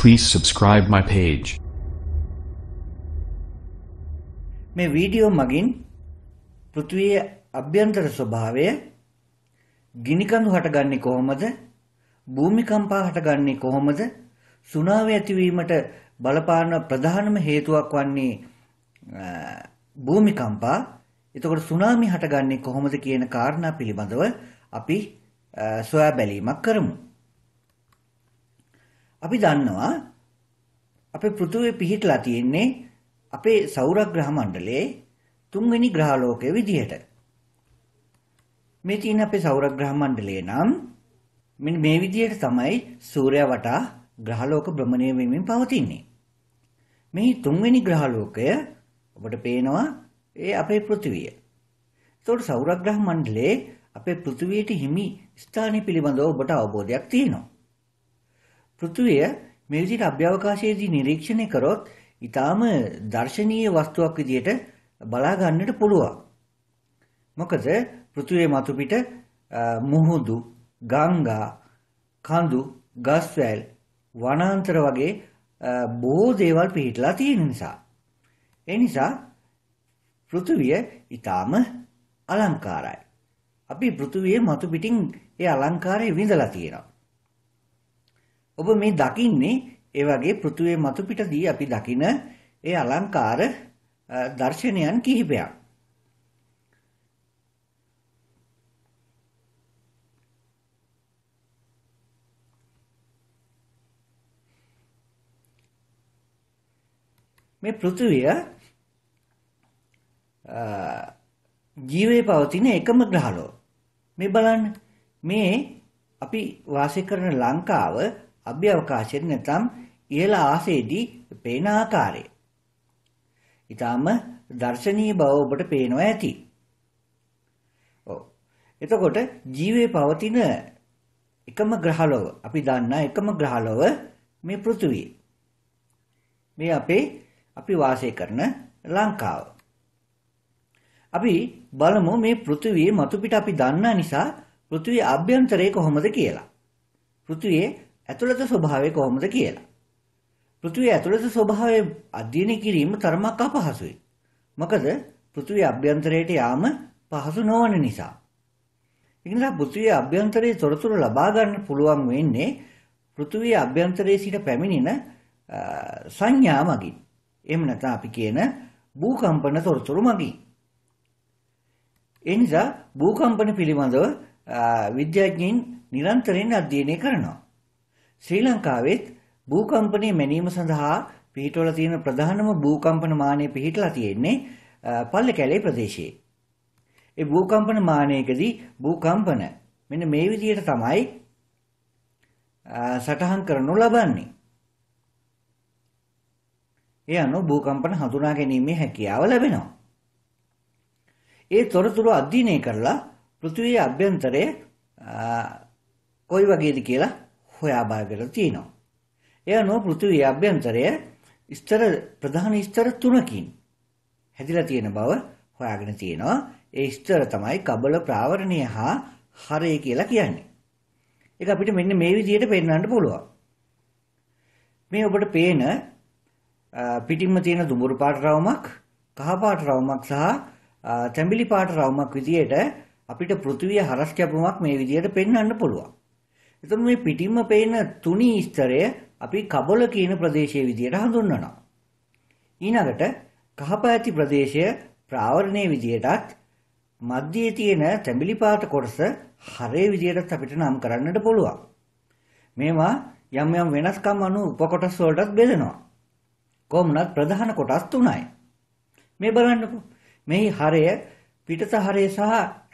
Please subscribe my page. මේ video මගින් පෘථිවියේ අභ්‍යන්තර ස්වභාවය ගිනිකඳු හටගන්නේ කොහොමද? භූමිකම්පා හටගන්නේ කොහොමද? සුනාමි ඇතිවීමට බලපාන ප්‍රධානම හේතුවක් වන්නේ භූමිකම්පා. එතකොට සුනාමි හටගන්නේ කොහොමද කියන කාරණා පිළිබඳව අපි සොයා බැලීමක් කරමු. අපි දන්නවා අපේ පෘථුවේ පිහිටලා තියෙන්නේ අපේ සෞරග්‍රහ මණ්ඩලයේ තුන්වෙනි ග්‍රහලෝකය විදිහට. මේ තියෙන අපේ සෞරග්‍රහ මණ්ඩලය නම් මෙන්න මේ විදිහට තමයි සූර්යයා වටා ග්‍රහලෝක භ්‍රමණය වෙමින් පවතින්නේ. මේ තුන්වෙනි ග්‍රහලෝකය ඔබට පේනවා ඒ අපේ පෘථිවිය. එතකොට සෞරග්‍රහ මණ්ඩලයේ අපේ පෘථිවියට හිමි ස්ථානය පිළිබඳව ඔබට අවබෝධයක් තියෙනවා. පෘථුවිය මේ විදිහට අභ්‍යවකාශයේදී නිරීක්ෂණය කරොත් ඊටාම දර්ශනීය වස්තුවක් විදිහට බලා ගන්නට පුළුවන්. මොකද පෘථුවේ මතු පිට මුහුදු, ගංගා, කඳු, ගස්වැල්, වනාන්තර වගේ බොහෝ දේවල් පිහිටලා තියෙන නිසා. ඒ නිසා පෘථුවිය ඊටාම අලංකාරයි. අපි පෘථුවියේ මතු පිටින් ඒ අලංකාරය විඳලා තියෙනවා. ඔබ මේ දකින්නේ ඒ වගේ පෘථුවේ මතු පිටදී අපි දකින ඒ අලංකාර දර්ශනයන් කිහිපයක්. මේ පෘථුවිය ජීවේ පවතින එකම ග්‍රහලෝ. මේ බලන්න මේ අපි වාසය කරන ලංකාව අභ්‍යවකාශයේ නැත්නම් ඉහළ ආසේදී පේන ආකාරය. ඊටාම දර්ශනීය බව ඔබට පේනවා ඇති. ඔව්. එතකොට ජීවයේ පවතින එකම ග්‍රහලොව අපි දන්නා එකම ග්‍රහලොව මේ පෘථිවිය. මේ අපේ අපි වාසය කරන ලංකාව. අපි බලමු මේ පෘථිවියේ මතු පිට අපි දන්නා නිසා පෘථිවිය අභ්‍යන්තරේ කොහොමද කියලා. පෘථිවියේ ඇතුළත ස්වභාවය කොහොමද කියලා. පෘථිවිය ඇතුළත ස්වභාවය අධ්‍යයනය කිරීම තරමක් අපහසුයි. මොකද පෘථිවිය අභ්‍යන්තරයට යාම පහසු නොවන නිසා. ඒ නිසා පෘථිවිය අභ්‍යන්තරයේ තොරතුරු ලබා ගන්න පුළුවන් වෙන්නේ පෘථිවිය අභ්‍යන්තරයේ සිට පැමිණෙන සංඥා මගින්. එහෙම නැත්නම් අපි කියන භූකම්පන තොරතුරු මගින්. ඒ නිසා භූකම්පන පිළිබඳව විද්‍යාඥයින් නිරන්තරයෙන් අධ්‍යයනය කරනවා. ශ්‍රී ලංකාවෙත් භූකම්පනය මැනීම සඳහා පිහිටවල තියෙන ප්‍රධානම භූකම්පන මානය පිහිටලා තියෙන්නේ පල්ල කැලේ ප්‍රදේශයේ. ඒ භූකම්පන මානයකදී භූකම්පන මෙන්න මේ විදිහට තමයි සටහන් කරනු ලබන්නේ. ඒ අනුව භූකම්පන හඳුනා ගැනීමේ හැකියාව ලැබෙනවා. ඒ තොරතුරු අධ්‍යයනය කරලා පෘථිවියේ අභ්‍යන්තරය කොයි වගේද කියලා හොයා බා කරලා තියෙනවා. ඒ අනුව පෘථිවිය අභ්‍යන්තරය ස්තර ප්‍රධාන ස්තර තුනකින් හැදිලා තියෙන බව හොයාගෙන තියෙනවා. ඒ ස්තර තමයි කබල ප්‍රාවරණය හා හරය කියලා කියන්නේ. ඒක අපිට මෙන්න මේ විදිහට පෙන්වන්න පුළුවන්. මේ ඔබට පේන පිටින්ම තියෙන දුඹුරු පාට රවුමක්, කහ පාට රවුමක් සහ තැඹිලි පාට රවුමක් විදිහට අපිට පෘථිවිය හරස් කැපුමක් මේ විදිහට පෙන්වන්න පුළුවන්. එතකොට මේ පිටින්ම පේන තුනි ස්තරය අපි කබල කියන ප්‍රදේශයේ විදියට හඳුන්වනවා. ඊළඟට කහපැති ප්‍රදේශය ප්‍රාවරණයේ විදියටත් මධ්‍යයේ තියෙන තැඹිලි පාට කොටස හරේ විදියටත් අපිට නම් කරන්නට පුළුවන්. මේවා යම් යම් වෙනස්කම් අනු උපකොටස් වලටත් බෙදෙනවා. කොමුණත් ප්‍රධාන කොටස් තුනයි. මේ බලන්නකෝ. මෙහි හරය පිටත හරය සහ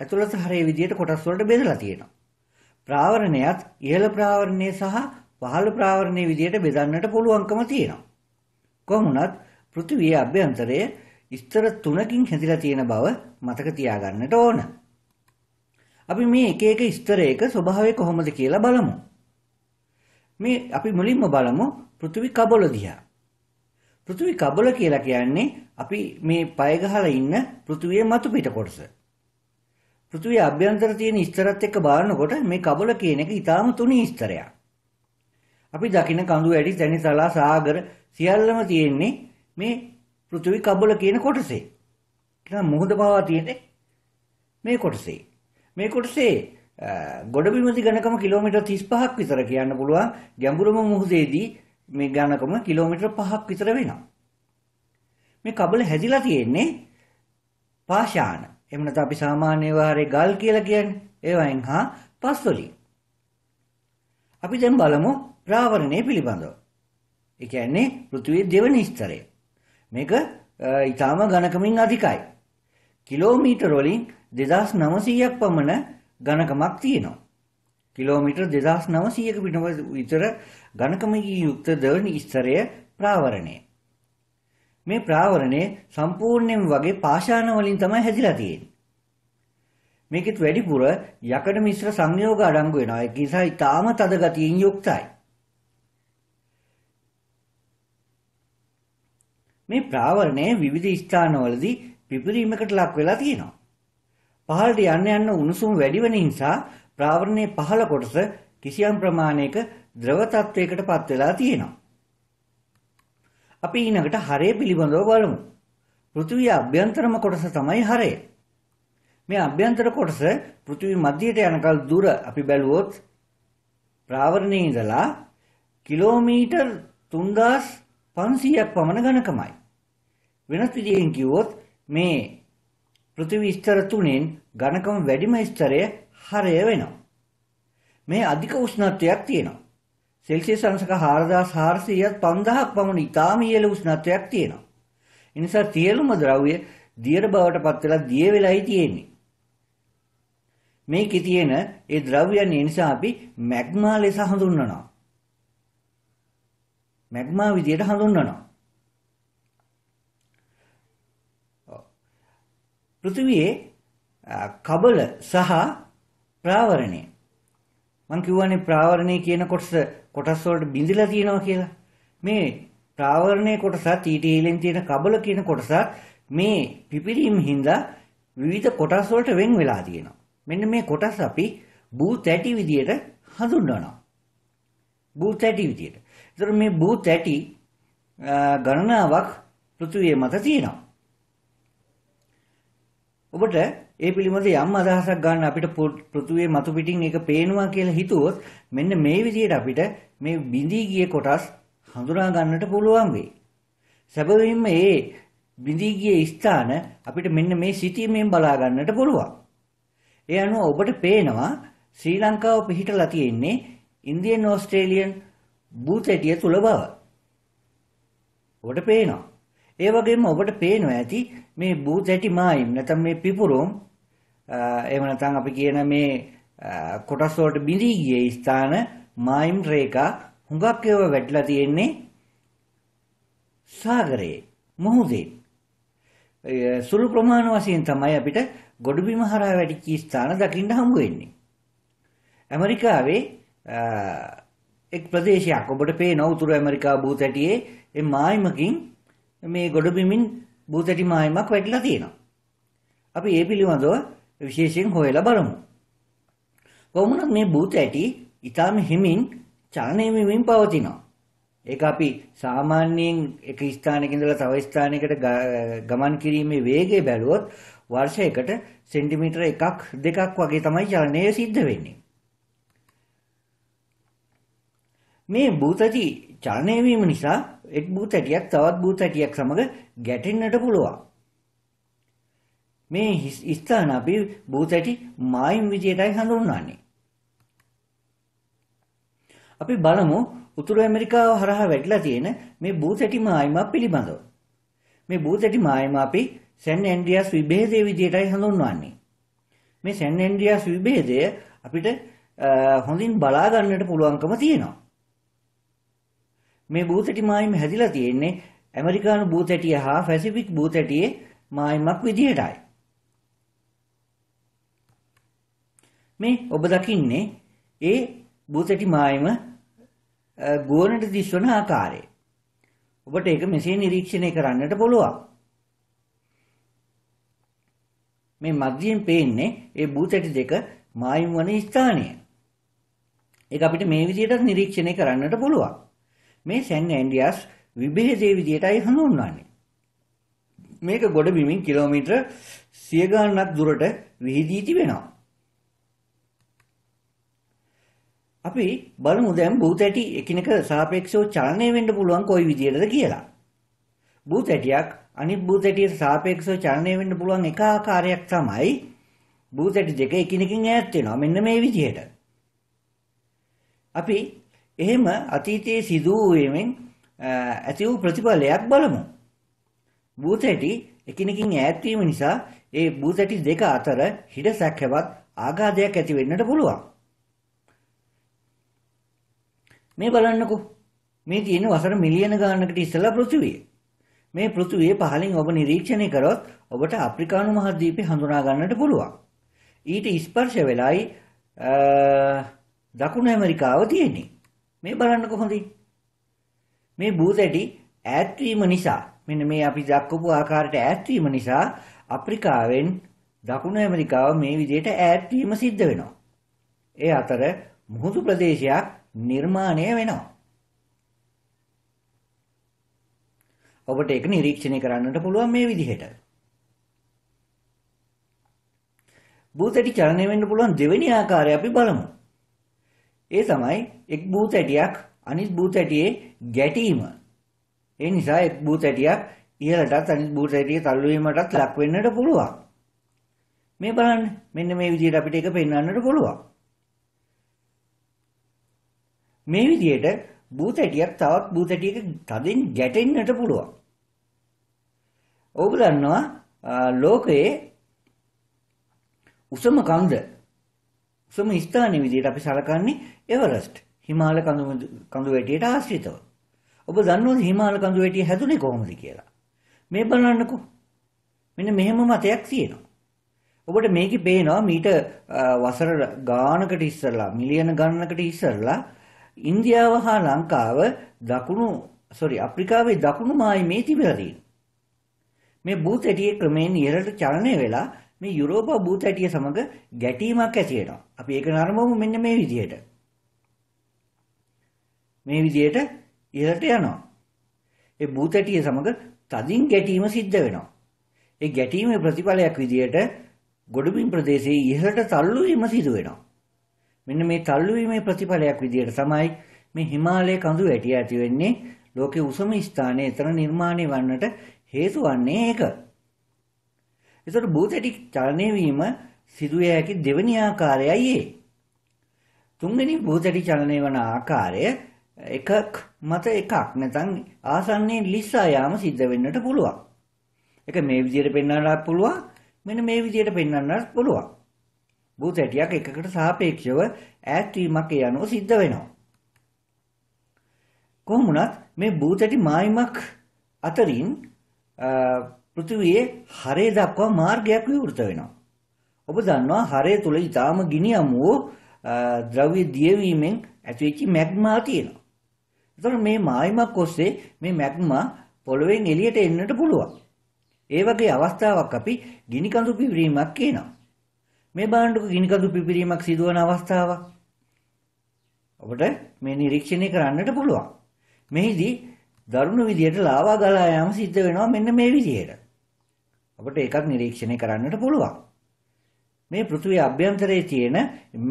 ඇතුළත හරය විදියට කොටස් වලට බෙදලා තියෙනවා. ප්‍රාවරණයත් ඉහළ ප්‍රාවරණය සහ පහළ ප්‍රාවරණය විදිහට බෙදන්නට පුළුවන්කම තියෙනවා. කොහොමුණත් පෘථිවියේ අභ්‍යන්තරය ස්තර තුනකින් හැදිලා තියෙන බව මතක තියාගන්නට ඕන. අපි මේ එක එක ස්තරයක ස්වභාවය කොහොමද කියලා බලමු. මේ අපි මුලින්ම බලමු පෘථිවි කබල දිහා. පෘථිවි කබල කියලා කියන්නේ අපි මේ පය ගහලා ඉන්න පෘථිවියේ මතු පිට කොටස. පෘථිවිය අභ්‍යන්තර තියෙන ස්තරත් එක්ක බලනකොට මේ කබල කියන එක ඊටාම තුනී ස්තරයක්. අපි දකින කඳු ඇඩි තනිසලා සාගර සියල්ලම තියෙන්නේ මේ පෘථිවි කබල කියන කොටසේ. කියලා මුහුද පවා තියෙන්නේ මේ කොටසේ. මේ කොටසේ ගොඩබිම ගණකම කිලෝමීටර් 35ක් විතර කියන්න පුළුවන් ගැඹුරම මුහුදේදී මේ ගණකම කිලෝමීටර් 5ක් විතර වෙනවා. මේ කබල හැදිලා තියෙන්නේ පාෂාණ එහෙම නැත්නම් අපි සාමාන්‍ය වාරේ ගල් කියලා කියන්නේ. ඒ වයින් හා පස් වලින්. අපි දැන් බලමු රාවරණය පිළිබඳව. ඒ කියන්නේ පෘථිවියේ දෙවනි ස්තරය. මේක ඊටාම ඝනකමින් අධිකයි. කිලෝමීටර වලින් 2900ක් පමණ ඝනකමක් තියෙනවා. කිලෝමීටර 2900ක විතර ඝනකමකින් යුක්ත දෙවනි ස්තරය ප්‍රාවරණය. මේ ප්‍රාවරණය සම්පූර්ණයෙන් වගේ පාෂාණ වලින් තමයි හැදිලා තියෙන්නේ. මේකෙත් වැඩිපුර යකඩ මිශ්‍ර සංයෝග අඩංගු වෙනවා. ඒක නිසා ඊටාම තද ගතියින් යුක්තයි. මේ ප්‍රාවරණය විවිධ ස්ථානවලදී පිපිරීමකට ලක් වෙලා තියෙනවා. පහළට යන්න යන්න උණුසුම වැඩි වෙන නිසා ප්‍රාවරණයේ පහළ කොටස කිසියම් ප්‍රමාණයක ද්‍රව තත්වයකට පත් වෙලා තියෙනවා. අපි ඊළඟට හරය පිළිබඳව බලමු. පෘථිවිය අභ්‍යන්තරම කොටස තමයි හරය. මේ අභ්‍යන්තර කොටස පෘථිවි මධ්‍යයට යනකල් දුර අපි බැලුවොත් ප්‍රාවරණයේ ඉඳලා කිලෝමීටර් 3500ක් පමණ ඝනකමයි. වෙනත් විදිහෙන් කිව්වොත් මේ පෘථිවි ස්තර තුනෙන් ඝනකම වැඩිම ස්තරය හරය වෙනවා. මේ අධික උෂ්ණත්වයක් තියෙනවා. සෙල්සියස් අංශක 4400ත් 5000ක් පමණ ඉතාම ඉහළ උෂ්ණත්වයක් තියෙනවා. ඒ නිසා තියලුම ද්‍රව්‍ය දියර බවට පත් වෙලා දිය වෙලායි තියෙන්නේ. මේකේ තියෙන ඒ ද්‍රව්‍යයන් නිසා අපි මැග්මා ලෙස හඳුන්වනවා. මැග්මා විදියට හඳුන්වනවා. පෘථිවියේ කබල සහ ප්‍රාවරණය මම කියවනේ ප්‍රාවරණය කියන කොටස කොටස් වලට බිඳිලා තියෙනවා කියලා. මේ ප්‍රාවරණයේ කොටසත් ඊට ඊළෙන් තියෙන කබල කියන කොටසත් මේ පිපිරීම හින්දා විවිධ කොටස් වලට වෙන් වෙලා තියෙනවා. මෙන්න මේ කොටස් අපි බූත් ඇටි විදියට හඳුන්වනවා. බූත් ඇටි විදියට. ඒතර මේ බූත් ඇටි ගණනාවක් පෘථිවිය මත තියෙනවා. ඔබට ඒ පිළිබඳ යම් අදහසක් ගන්න අපිට පෘථුවේ මතු පිටින් ඒක පේනවා කියලා හිතුවොත් මෙන්න මේ විදිහට අපිට මේ බිඳී ගිය කොටස් හඳුනා ගන්නට පුළුවන් වෙයි. සැබවින්ම ඒ බිඳී ගිය ස්ථාන අපිට මෙන්න මේ සිටීමෙන් බලා ගන්නට පුළුවන්. ඒ අනුව ඔබට පේනවා ශ්‍රී ලංකාව පිහිටලා තියෙන්නේ ඉන්දියන් ඕස්ට්‍රේලියන් භූතැටිය තුල බව. ඔබට පේනවා. ඒ වගේම ඔබට පේනවා ඇති මේ බූත් ඇටි මායිම් නැත්නම් මේ පිපුරුම් එහෙම නැත්නම් අපි කියන මේ කොටස් වලට බිඳී ගිය ස්ථාන මායිම් රේඛා හුඟක් ඒවා වැටලා තියෙන්නේ සාගරයේ මුහුදේ සුළු ප්‍රමාණ වශයෙන් තමයි අපිට ගොඩබිම හරහා වැටිච්ච ස්ථාන දකින්න හම්බ වෙන්නේ. ඇමරිකාවේ එක් ප්‍රදේශයක් ඔබට පේන උතුරු ඇමරිකා භූතැටියේ මේ මායිමකින් මේ ගොඩ බිමින් බූතටි මායිමක් වැටිලා තියෙනවා. අපි ඒ පිළිබඳව විශේෂයෙන් හොයලා බලමු. කොහොමනම් මේ බූත ඇටි ඊටාම හිමින් චලනය වෙමින් පවතිනවා. ඒක අපි සාමාන්‍යයෙන් එක ස්ථානයක ඉඳලා තව ස්ථානයකට ගමන් කිරීමේ වේගය බැලුවොත් වර්ෂයකට සෙන්ටිමීටර 1ක් 2ක් වගේ තමයි චලනය සිද්ධ වෙන්නේ. මේ භූතති චලනය වීම නිසා එක් භූතැටියක් තවත් භූතැටියක් සමග ගැටෙන්නට පුළුවන්. මේ ස්ථාන අපි භූතැටි මායිම් විදියටයි හඳුන්වන්නේ. අපි බලමු උතුරු ඇමරිකාව හරහා වැටිලා තියෙන මේ භූතැටි මායිම පිළිබඳව. මේ භූතැටි මායිම අපි සැන් ඇන්ඩ්‍රියාස් විභේදය විදියටයි හඳුන්වන්නේ. මේ සැන් ඇන්ඩ්‍රියාස් විභේදය අපිට හොඳින් බලා ගන්නට පුළුවන්කම තියෙනවා. මේ බූතැටි මායිම හැදිලා තියෙන්නේ ඇමරිකානු බූතැටිය හා පැසිෆික් බූතැටියේ මායිමක් විදිහටයි. මේ ඔබ දකින්නේ ඒ බූතැටි මායිම ගුවනට දිස්වන ආකාරය. ඔබට ඒක මෙසේ නිරීක්ෂණය කරන්නට පුළුවන්. මේ මධ්‍යයෙන් පේන්නේ ඒ බූතැටි දෙක මායිම් වන ස්ථානය. ඒක අපිට මේ විදිහටත් නිරීක්ෂණය කරන්නට පුළුවන්. මේ සැන් ඇන්ඩියස් විභේදයේ විදියටයි හඳුන්වන්නේ. මේක ගොඩ බිමින් කිලෝමීටර් සිය ගණනක් දුරට විහිදී තිබෙනවා. අපි බලමු දැන් භූත ඇටි එකිනෙක සාපේක්ෂව චලනය වෙන්න පුළුවන් කොයි විදියටද කියලා. භූත ඇටියක් අනිත් භූත ඇටියට සාපේක්ෂව චලනය වෙන්න පුළුවන් එක ආකාරයක් තමයි භූත ඇටි දෙක එකිනෙකින් ඈත් වෙනවා. මෙන්න මේ විදියට. අපි එහෙම අතීතයේ සිදු වීමෙන් ඇති වූ ප්‍රතිඵලයක් බලමු. භූතැටි එකිනෙකින් ඈත් වීම නිසා ඒ භූතැටි දෙක අතර හිඩසක් හැවත් ආඝාතයක් ඇති වෙන්නට පුළුවන්. මේ බලන්නකෝ. මේ තියෙන වසර මිලියන ගානකට ඉස්සලා පෘථිවිය. මේ පෘථිවිය පහලින් ඔබ නිරීක්ෂණය කරොත් ඔබට අප්‍රිකානු මහද්වීපය හඳුනා ගන්නට පුළුවන්. ඊට ස්පර්ශ වෙලයි දකුණු ඇමරිකාව තියෙන්නේ. මේ බලන්නකො හොඳින්. මේ බූදැඩි ඈත් නිසා මෙන්න මේ අපි දක්වපු ආකාරයට ඈත් නිසා අප්‍රිකාවෙන් දකුණු ඇමරිකාව මේ විදිහට ඈත් සිද්ධ වෙනවා. ඒ අතර මුහුදු ප්‍රදේශයක් නිර්මාණය වෙනවා. ඔබට ඒක නිරීක්ෂණය කරන්නට පුළුවන් මේ විදිහට. භූතටි චලනය වෙන්න පුළුවන් දෙවෙනි ආකාරය අපි බලමු. ඒ තමයි එක් භූත ඇටියක් අනිත් භූත ඇටියේ ගැටීම. ඒ නිසා එක් භූත ඇටියක් ඉහළටත් අනිත් භූත ඇටිය තල්ලු වීමටත් ලක් වෙන්නට පුළුවන්. මේ බලන්න මෙන්න මේ විදිහට අපිට ඒක පෙන්වන්නට පුළුවන්. මේ විදිහට භූත ඇටියක් තවත් භූත ඇටියක තදින් ගැටෙන්නට පුළුවන්. ඔබ දන්නවා ලෝකයේ උසම කන්ද සුම ස්ථානීය විදිහට අපි සලකන්නේ එවරස්ට් හිමාල කඳු කඳු වැටියට ආශ්‍රිතව. ඔබ දන්නවද හිමාල කඳු වැටිය හැදුනේ කොහොමද කියලා? මේ බලන්නකෝ. මෙන්න මෙහෙම මතයක් තියෙනවා. ඔබට මේකේ පේනවා මීට වසර ගානකට ඉස්සරලා මිලියන ගණනකට ඉස්සරලා ඉන්දියාව හා ලංකාව දකුණු සොරි අප්‍රිකාවේ දකුණු මායිමේ තිබිලා තියෙනවා. මේ භූතැටියේ ක්‍රමයෙන් ඉහළට චලනය වෙලා මේ යුරෝපා භූතැටිය සමග ගැටීමක් ඇති වෙනවා. අපි ඒක නරඹමු මෙන්න මේ විදියට. මේ විදියට ඉහළට යනවා. ඒ භූතටිය සමග තදින් ගැටීම සිද්ධ වෙනවා. ඒ ගැටීමේ ප්‍රතිඵලයක් විදියට ගොඩබිම් ප්‍රදේශයේ ඉහළට තල්ලු වීම සිදු වෙනවා. මෙන්න මේ තල්ලු වීමේ ප්‍රතිඵලයක් විදියට තමයි මේ හිමාලයේ කඳු වැටි ඇති වෙන්නේ ලෝකයේ උසම ස්ථානයේ එතන නිර්මාණය වන්නට හේතු වන්නේ ඒක. ඒතර භූතටි චලනය වීම සිදුවිය හැකි දෙවනි ආකාරයයි ඒ. තුන්වෙනි භූතටි චලනය වන ආකාරය එකක් මත එකක් නැතන් ආසන්නේ ලිස්සා යාම සිද්ධ වෙන්නට පුළුවන්. එක මේ විදියට පෙන්වන්නත් පුළුවන් මෙන්න මේ විදියට පෙන්වන්නත් පුළුවන්. භූත ඇටියක් එකකට සාපේක්ෂව ඈත්වීමක් ඒ අනුව සිද්ධ වෙනවා. කොහොමුණත් මේ භූත ඇටි මායිමක් අතරින් පෘථිවියේ හරේ දක්වා මාර්ගයක් විවෘත වෙනවා. ඔබ දන්නවා හරය තුළ ඉතාම ගිනියම් වූ ද්‍රව්‍ය දියවීමෙන් ඇතිවෙච්ච මැග්මා තියෙනවා. එතකොට මේ මායිමක් ඔස්සේ මේ මැග්මා පොළොවෙන් එළියට එන්නට පුළුවන්. ඒ වගේ අවස්ථාවක් අපි ගිනි කඳු පිපිරීමක් කියනවා. මේ බාණ්ඩක ගිනි කඳු පිපිරීමක් සිදුවන අවස්ථාවක්. ඔබට මේ නිරීක්ෂණය කරන්නට පුළුවන්. මෙහිදී දරුණු විදියට ලාවා ගලා යාම සිද්ධ වෙනවා මෙන්න මේ විදියට. අපිට එකක් නිරීක්ෂණය කරන්නට පුළුවන්. මේ පෘථිවිය අභ්‍යන්තරයේ තියෙන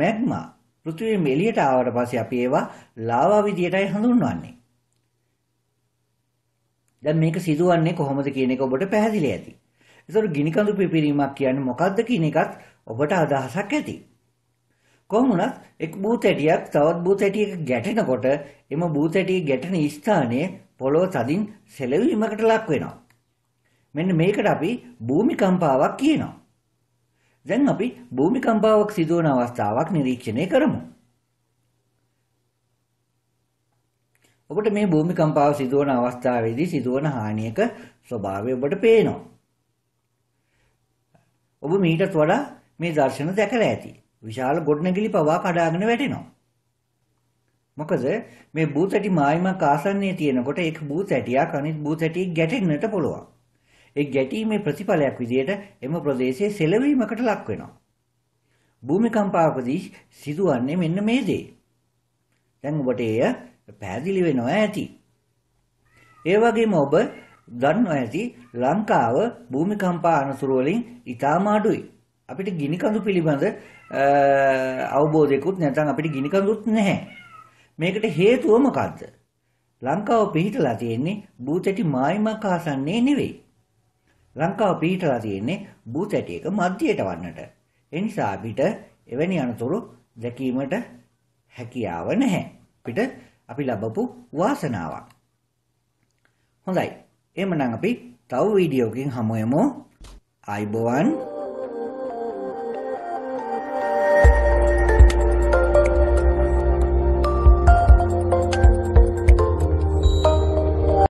මැග්මා පෘථිවියෙන් එළියට ආවට පස්සේ අපි ඒවා ලාවා විදියටයි හඳුන්වන්නේ. දැන් මේක සිදුවන්නේ කොහොමද කියන එක ඔබට පැහැදිලි ඇති. ඒතර ගිනි කඳු පිපිරීමක් කියන්නේ මොකක්ද කියන එකත් ඔබට අදහසක් ඇති. කොහොම වුණත් එක් බූතැටියක් තවත් බූතැටියක ගැටෙනකොට එම බූතැටිය ගැටෙන ස්ථානයේ පොළොව තදින් සෙලවීමකට ලක් වෙනවා. මෙන්න මේකට අපි භූමිකම්පාවක් කියනවා. දැන් අපි භූමිකම්පාවක් සිදුවන අවස්ථාවක් නිරීක්ෂණය කරමු. ඔබට මේ භූමිකම්පාව සිදුවන අවස්ථාවේදී සිදුවන හානියක ස්වභාවය ඔබට පේනවා. ඔබ මීටත් වඩා මේ දර්ශන දැකලා ඇති. විශාල ගොඩනැගිලි පවා කඩාගෙන වැටෙනවා. මොකද මේ බූතැටි මායිමක් ආසන්නයේ තියෙනකොට එක් බූතැටියක් අනිත් බූතැටියක් ගැටෙන්නට පුළුවන්. ඒ ගැටීමේ ප්‍රතිඵලයක් විදිහට එම ප්‍රදේශයේ සෙලවීමකට ලක් වෙනවා. භූමිකම්පාවකදී සිදුවන්නේ මෙන්න මේ දේ. දැන් ඔබට එය පැහැදිලි වෙනවා ඇති. ඒ වගේම ඔබ දන්නවා ඇති ලංකාව භූමිකම්පා අනතුරු වලින් ඉතාම අඩුයි. අපිට ගිනි කඳු පිළිබඳ අවබෝධයකුත් නැත්නම් අපිට ගිනි කඳුත් නැහැ. මේකට හේතුව මොකද්ද? ලංකාව පිහිටලා තියෙන්නේ භූතටි මායිමක් ආසන්නේ නෙවෙයි. ලංකාව පිහිටලා තියෙන්නේ භූතැටියක මධ්‍යයට වන්නට. එනිසා අපිට එවැනි අනතුරු දැකීමට හැකියාව නැහැ. අපිට අපි ලැබපු වාසනාවක්. හොඳයි. එහෙමනම් අපි තව වීඩියෝකින් හමු වෙමු. ආයිබෝවන්